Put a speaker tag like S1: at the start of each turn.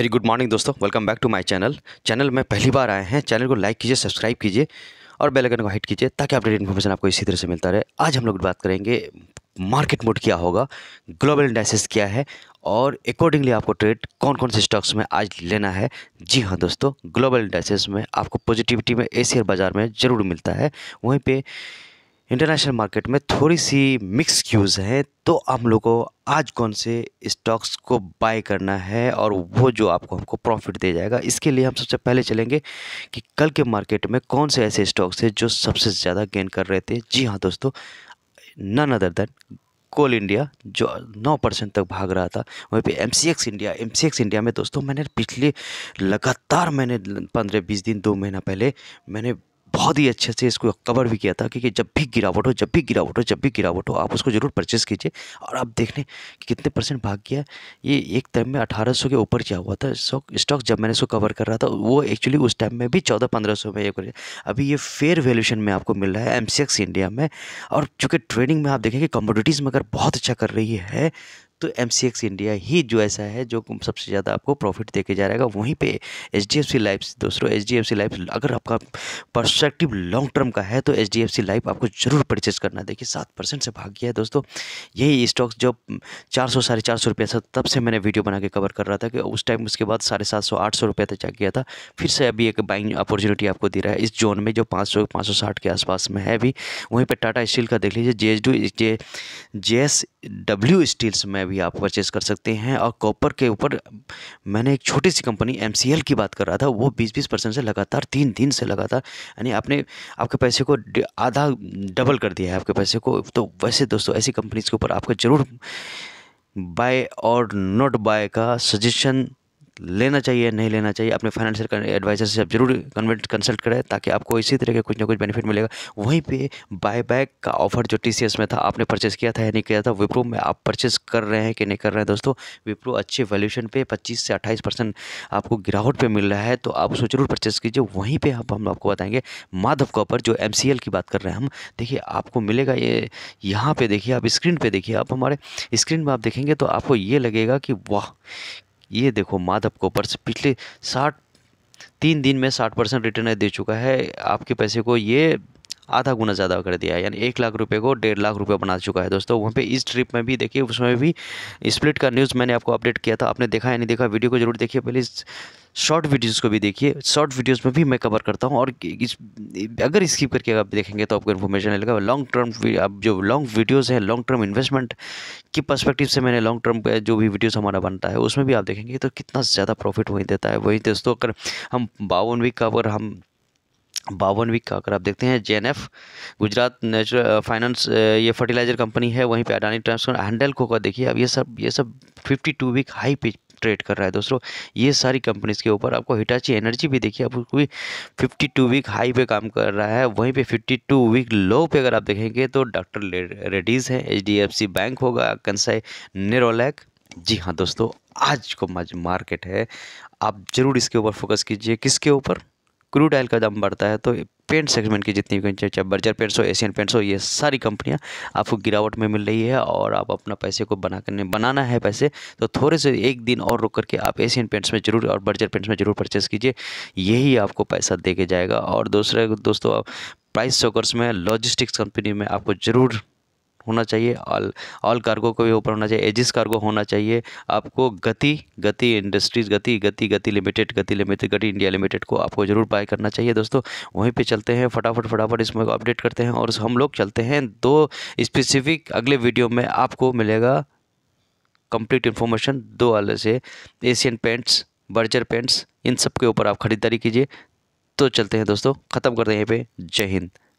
S1: very good morning दोस्तों welcome back to my channel channel में पहली बार आए हैं चैनल को लाइक कीजिए सब्सक्राइब कीजिए और बेल आइकन को हिट कीजिए ताकि अपडेट इन्फॉर्मेशन आपको इसी तरह से मिलता रहे आज हम लोग बात करेंगे मार्केट मोड क्या होगा ग्लोबल इंडाइसिस क्या है और अकॉर्डिंगली आपको ट्रेड कौन कौन से स्टॉक्स में आज लेना है जी हाँ दोस्तों ग्लोबल इंडाइसिस में आपको पॉजिटिविटी में एशियर बाज़ार में ज़रूर मिलता है वहीं पर इंटरनेशनल मार्केट में थोड़ी सी मिक्स क्यूज है तो आप लोग को आज कौन से स्टॉक्स को बाय करना है और वो जो आपको हमको प्रॉफिट दे जाएगा इसके लिए हम सबसे पहले चलेंगे कि कल के मार्केट में कौन से ऐसे स्टॉक्स हैं जो सबसे ज़्यादा गेन कर रहे थे जी हाँ दोस्तों none other than Coal India जो 9 परसेंट तक भाग रहा था वहीं पे एम इंडिया एम इंडिया में दोस्तों मैंने पिछले लगातार मैंने पंद्रह बीस दिन दो महीना पहले मैंने बहुत ही अच्छे से इसको कवर भी किया था क्योंकि जब भी गिरावट हो जब भी गिरावट हो जब भी गिरावट हो आप उसको ज़रूर परचेस कीजिए और आप देख लें कि कितने परसेंट भाग गया ये एक टाइम में 1800 के ऊपर क्या हुआ था स्टॉक स्टॉक जब मैंने इसको कवर कर रहा था वो एक्चुअली उस टाइम में भी चौदह पंद्रह सौ में ये कर अभी ये फेयर वैल्यूशन में आपको मिल रहा है एम इंडिया में और चूँकि ट्रेडिंग में आप देखेंगे कमोडिटीज़ में अगर बहुत अच्छा कर रही है तो एम इंडिया ही जो ऐसा है जो सबसे ज़्यादा आपको प्रॉफिट देके जा रहेगा वहीं पे H D F C Life दोस्तों H D F C Life अगर आपका परस्पेक्टिव लॉन्ग टर्म का है तो H D F C Life आपको ज़रूर परचेज करना देखिए सात परसेंट से भाग गया है दोस्तों यही स्टॉक्स जब चार सौ साढ़े चार सौ रुपये था तब से मैंने वीडियो बना के कवर कर रहा था कि उस टाइम उसके बाद साढ़े सात सौ आठ सौ रुपये तक जा गया था फिर से अभी एक बाइंग अपॉर्चुनिटी आपको दे रहा है इस जोन में जो पाँच सौ पाँच सौ साठ के आसपास में है अभी वहीं पर टाटा स्टील का देख लीजिए जे डू J J S W steels में भी आप परचेज़ कर सकते हैं और कॉपर के ऊपर मैंने एक छोटी सी कंपनी एम की बात कर रहा था वो बीस बीस परसेंट से लगातार तीन दिन से लगातार यानी आपने आपके पैसे को आधा डबल कर दिया है आपके पैसे को तो वैसे दोस्तों ऐसी कंपनीज़ के ऊपर आपको ज़रूर बाय और नॉट बाय का सजेशन लेना चाहिए नहीं लेना चाहिए अपने फाइनेंशियल एडवाइजर से आप जरूर कन्वेंट कंसल्ट करें ताकि आपको इसी तरह के कुछ ना कुछ बेनिफिट मिलेगा वहीं पे बायबैक का ऑफर जो टी में था आपने परचेस किया था या नहीं किया था विप्रो में आप परचेस कर रहे हैं कि नहीं कर रहे हैं दोस्तों विप्रो अच्छे वैल्यूशन पे पच्चीस से अट्ठाईस परसेंट आपको गिरावट पर मिल रहा है तो आप उसको जरूर परचेस कीजिए वहीं पर हम आपको बताएंगे माधव कॉपर जो एम की बात कर रहे हैं हम देखिए आपको मिलेगा ये यहाँ पर देखिए आप स्क्रीन पर देखिए आप हमारे स्क्रीन में आप देखेंगे तो आपको ये लगेगा कि वाह ये देखो माधव को पर्स पिछले साठ तीन दिन में साठ परसेंट रिटर्न दे चुका है आपके पैसे को ये आधा गुना ज़्यादा कर दिया है यानी एक लाख रुपये को डेढ़ लाख रुपये बना चुका है दोस्तों वहाँ पर इस ट्रिप में भी देखिए उसमें भी स्प्लिट का न्यूज़ मैंने आपको अपडेट किया था आपने देखा या नहीं देखा वीडियो को जरूर देखिए पहले शॉर्ट वीडियोस को भी देखिए शॉर्ट वीडियोस में भी मैं कवर करता हूँ और इस अगर स्किप करके आप देखेंगे तो आपको इन्फॉर्मेशन मिलेगा लॉन्ग टर्म आप जो लॉन्ग वीडियोस है लॉन्ग टर्म इन्वेस्टमेंट की पर्सपेक्टिव से मैंने लॉन्ग टर्म पे जो भी वीडियोस हमारा बनता है उसमें भी आप देखेंगे तो कितना ज़्यादा प्रॉफिट वहीं देता है वही दोस्तों अगर हम बावन वीक का अगर हम बावन वीक का अगर आप देखते हैं जे गुजरात नेचुरल फाइनेंस ये फर्टिलाइजर कंपनी है वहीं पे अडानी ट्रांसफर को का देखिए अब ये सब ये सब 52 वीक हाई पे ट्रेड कर रहा है दोस्तों ये सारी कंपनीज के ऊपर आपको हिटाची एनर्जी भी देखिए आप उसको भी फिफ्टी टू वीक हाई पे काम कर रहा है वहीं पे फिफ्टी टू वीक लो पे अगर आप देखेंगे तो डॉक्टर रेडीज़ हैं एच बैंक होगा कंसाई नेरोलैक जी हाँ दोस्तों आज को मार्केट है आप ज़रूर इसके ऊपर फोकस कीजिए किसके ऊपर क्रूड ऑयल का दाम बढ़ता है तो पेंट सेगमेंट की जितनी भी चाहे बर्जर पेंट्स हो एशियन पेंट्स हो ये सारी कंपनियां आपको गिरावट में मिल रही है और आप अपना पैसे को बना करने बनाना है पैसे तो थोड़े से एक दिन और रुक करके आप एशियन पेंट्स में ज़रूर और बर्जर पेंट्स में ज़रूर परचेस कीजिए यही आपको पैसा दे जाएगा और दूसरे दोस्तों प्राइस चोकर्स में लॉजिस्टिक्स कंपनी में आपको ज़रूर होना चाहिए ऑल ऑल कार्गो को भी ऊपर होना चाहिए एजिस कार्गो होना चाहिए आपको गति गति इंडस्ट्रीज़ गति गति गति लिमिटेड गति लिमिटेड गति इंडिया लिमिटेड को आपको ज़रूर बाय करना चाहिए दोस्तों वहीं पे चलते हैं फटाफट फटाफट इसमें अपडेट करते हैं और हम लोग चलते हैं दो स्पेसिफिक अगले वीडियो में आपको मिलेगा कंप्लीट इन्फॉर्मेशन दो वाले से एशियन पेंट्स बर्जर पेंट्स इन सब के ऊपर आप ख़रीदारी कीजिए तो चलते हैं दोस्तों ख़त्म करते हैं यहीं पर जय हिंद